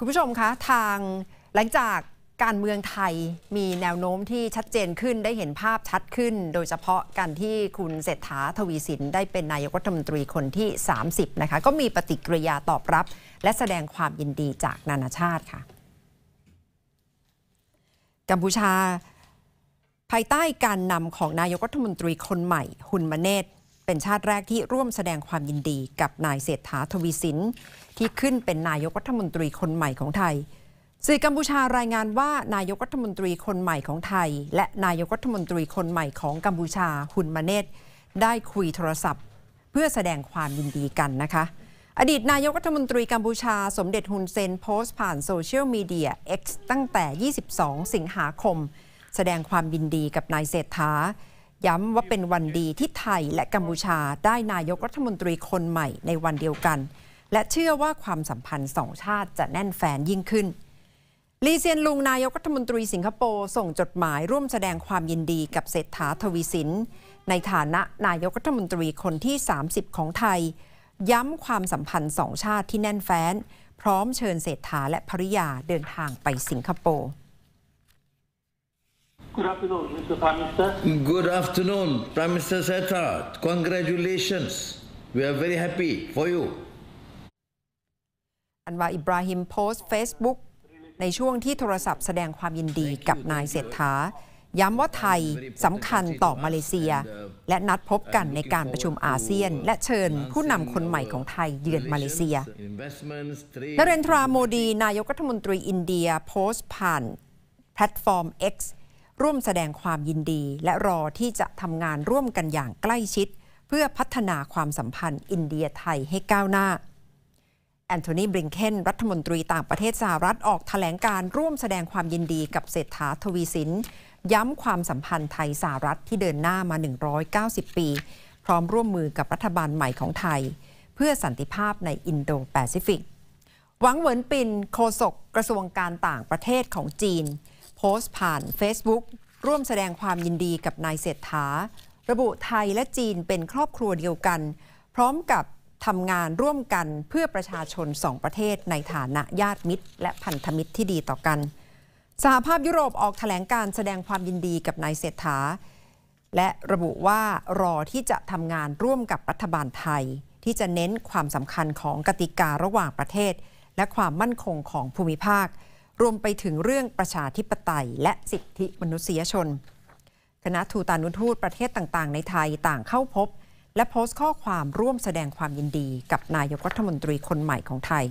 คุณผู้ชมคะ ทางหลังจากการเมืองไทยมีแนวโน้มที่ชัดเจนขึ้นได้เห็นภาพชัดขึ้น โดยเฉพาะการที่คุณเศรษฐาทวีสินได้เป็นนายกรัฐมนตรีคนที่ 30 นะคะ ก็มีปฏิกิริยาตอบรับ และแสดงความยินดีจากนานาชาติค่ะกัมพูชา ภายใต้การนำของนายกรัฐมนตรีคนใหม่ หุนมาเนตเป็นชาติแรกที่ร่วมแสดงความยินดีกับนายเศรษฐาทวีสินที่ขึ้นเป็นนายกรัฐมนตรีคนใหม่ของไทยสื่อกัมพูชารายงานว่า นายกรัฐมนตรีคนใหม่ของไทย และนายกรัฐมนตรีคนใหม่ของกัมพูชาหุนมาเนตได้คุยโทรศัพท์ เพื่อแสดงความยินดีกันนะคะอดีต นายกรัฐมนตรีกัมพูชาสมเด็จฮุนเซนโพสต์ผ่านโซเชียลมีเดีย X ตั้งแต่ 22 สิงหาคม แสดงความยินดีกับนายเศรษฐาย้ำว่าเป็นวันดีที่ไทยและกัมพูชาได้นายกรัฐมนตรีคนใหม่ในวันเดียวกัน และเชื่อว่าความสัมพันธ์สองชาติจะแน่นแฟนยิ่งขึ้น ลีเซียนลุงนายกรัฐมนตรีสิงคโปร์ส่งจดหมายร่วมแสดงความยินดีกับเศรษฐาทวีสิน ในฐานะนายกรัฐมนตรีคนที่ 30 ของไทย ย้ำความสัมพันธ์สองชาติที่แน่นแฟ้นพร้อมเชิญเศรษฐาและภริยาเดินทางไปสิงคโปร์ Good afternoon, Mr. Prime Minister. Good afternoon, Prime Minister s e t h a Congratulations. We are very happy for you. อันวาอิบราฮิมโพสต์ Facebook ในช่วงที่โทรศัพท์แสดงความยินดีกับนายเศรษฐา ย้ำว่า ไทยสำคัญต่อมาเลเซีย และนัดพบกันในการประชุมอาเซียน และเชิญผู้นำคนใหม่ของไทยเยือนมาเลเซียนเรนทราโมดีนายกรัฐมนตรีอินเดียโพสต์ผ่านแพลตฟอร์ม X ร่วมแสดงความยินดีและรอที่จะทำงานร่วมกันอย่างใกล้ชิด เพื่อพัฒนาความสัมพันธ์อินเดียไทยให้ก้าวหน้า แอนโทนีบริงเคนรัฐมนตรีต่างประเทศสหรัฐออกถแถลงการร่วมแสดงความยินดีกับเศรษฐาทวีสิน ย้ำความสัมพันธ์ไทยสหรัฐที่เดินหน้ามา 190 ปี พร้อมร่วมมือกับรัฐบาลใหม่ของไทย เพื่อสันติภาพในอินโดแปซิฟิก หวังเหวินปินโคศกกระทรวงการต่างประเทศของจีนโพสต์ผ่าน Facebook ร่วมแสดงความยินดีกับนายเศรษฐาระบุไทยและจีนเป็นครอบครัวเดียวกัน พร้อมกับทำงานร่วมกันเพื่อประชาชนสองประเทศในฐานะญาติมิตร และพันธมิตรที่ดีต่อกัน สหภาพยุโรปออกถแถลงการแสดงความยินดีกับนายเศรษฐาและระบุว่ารอที่จะทำงานร่วมกับรัฐบาลไทย ที่จะเน้นความสำคัญของกติการะหว่างประเทศ และความมั่นคงของภูมิภาครวมไปถึงเรื่องประชาธิปไตยและสิทธิมนุษยชน คณะทูตานุทูตประเทศต่างๆในไทยต่างเข้าพบ และโพสต์ข้อความร่วมแสดงความยินดีกับนายกรัฐมนตรีคนใหม่ของไทย